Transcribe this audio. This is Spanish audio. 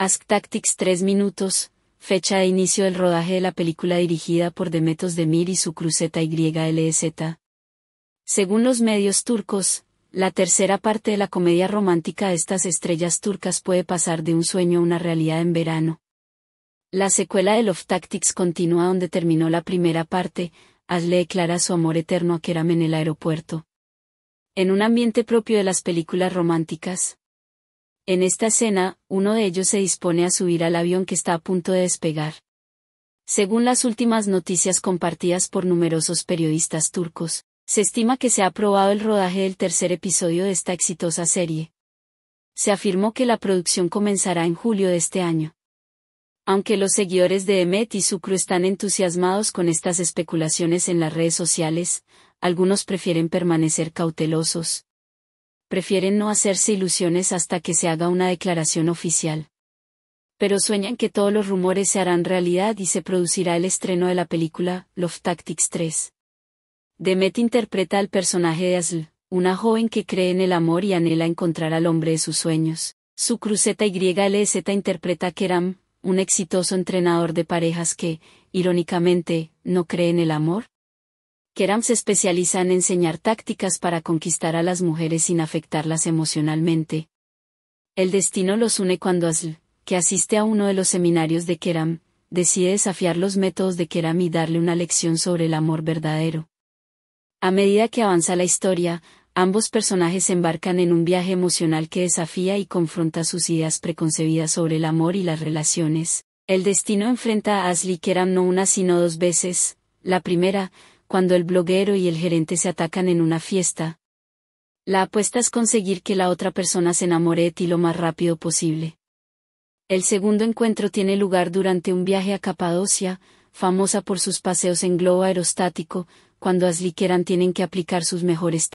Ask Tactics 3 minutos, fecha de inicio del rodaje de la película dirigida por Demetos Demir y su cruceta YLZ. Según los medios turcos, la tercera parte de la comedia romántica de estas estrellas turcas puede pasar de un sueño a una realidad en verano. La secuela de Love Tactics continúa donde terminó la primera parte, hazle declara su amor eterno a Keram en el aeropuerto. En un ambiente propio de las películas románticas, en esta escena, uno de ellos se dispone a subir al avión que está a punto de despegar. Según las últimas noticias compartidas por numerosos periodistas turcos, se estima que se ha aprobado el rodaje del tercer episodio de esta exitosa serie. Se afirmó que la producción comenzará en julio de este año. Aunque los seguidores de Emet y Sucru están entusiasmados con estas especulaciones en las redes sociales, algunos prefieren permanecer cautelosos, prefieren no hacerse ilusiones hasta que se haga una declaración oficial. Pero sueñan que todos los rumores se harán realidad y se producirá el estreno de la película Love Tactics 3. Demet interpreta al personaje de Asl, una joven que cree en el amor y anhela encontrar al hombre de sus sueños. Su cruceta YLZ interpreta a Keram, un exitoso entrenador de parejas que, irónicamente, no cree en el amor, Keram se especializa en enseñar tácticas para conquistar a las mujeres sin afectarlas emocionalmente. El destino los une cuando Asl, que asiste a uno de los seminarios de Keram, decide desafiar los métodos de Keram y darle una lección sobre el amor verdadero. A medida que avanza la historia, ambos personajes se embarcan en un viaje emocional que desafía y confronta sus ideas preconcebidas sobre el amor y las relaciones. El destino enfrenta a Asli Keram no una sino dos veces, la primera, cuando el bloguero y el gerente se atacan en una fiesta. La apuesta es conseguir que la otra persona se enamore de ti lo más rápido posible. El segundo encuentro tiene lugar durante un viaje a Capadocia, famosa por sus paseos en globo aerostático, cuando Asli tienen que aplicar sus mejores